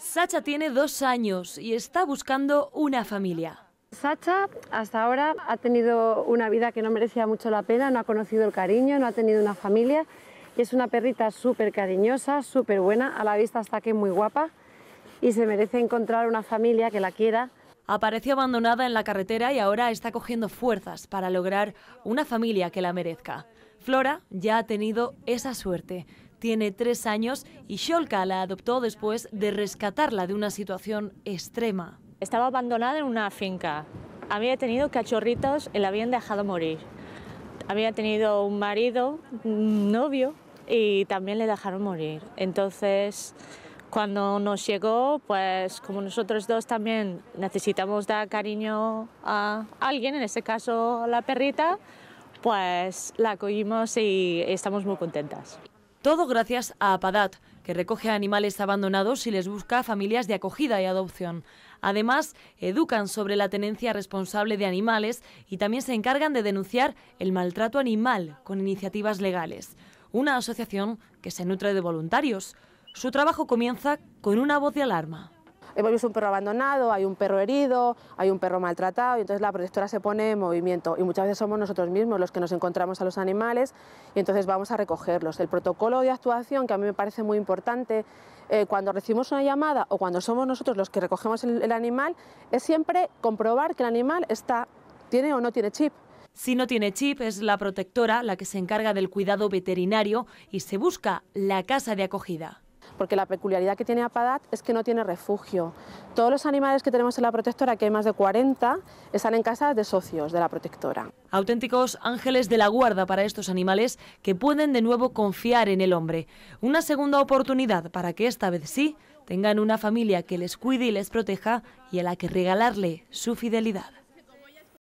Sacha tiene dos años y está buscando una familia. Sacha hasta ahora ha tenido una vida que no merecía mucho la pena, no ha conocido el cariño, no ha tenido una familia es una perrita súper cariñosa, súper buena, a la vista hasta que muy guapa y se merece encontrar una familia que la quiera. Apareció abandonada en la carretera y ahora está cogiendo fuerzas para lograr una familia que la merezca. Flora ya ha tenido esa suerte tiene tres años y Sholka la adoptó después de rescatarla de una situación extrema. Estaba abandonada en una finca. Había tenido cachorritos y la habían dejado morir. Había tenido un marido, un novio, y también le dejaron morir. Entonces, cuando nos llegó, pues como nosotros dos también necesitamos dar cariño a alguien, en este caso a la perrita, pues la acogimos y estamos muy contentas. Todo gracias a APADAT, que recoge a animales abandonados y les busca familias de acogida y adopción. Además, educan sobre la tenencia responsable de animales y también se encargan de denunciar el maltrato animal con iniciativas legales. Una asociación que se nutre de voluntarios. Su trabajo comienza con una voz de alarma hemos visto un perro abandonado, hay un perro herido, hay un perro maltratado, y entonces la protectora se pone en movimiento. Y muchas veces somos nosotros mismos los que nos encontramos a los animales y entonces vamos a recogerlos. El protocolo de actuación, que a mí me parece muy importante, eh, cuando recibimos una llamada o cuando somos nosotros los que recogemos el, el animal, es siempre comprobar que el animal está, tiene o no tiene chip. Si no tiene chip, es la protectora la que se encarga del cuidado veterinario y se busca la casa de acogida porque la peculiaridad que tiene Apadat es que no tiene refugio. Todos los animales que tenemos en la protectora, que hay más de 40, están en casa de socios de la protectora. Auténticos ángeles de la guarda para estos animales que pueden de nuevo confiar en el hombre. Una segunda oportunidad para que esta vez sí tengan una familia que les cuide y les proteja y a la que regalarle su fidelidad.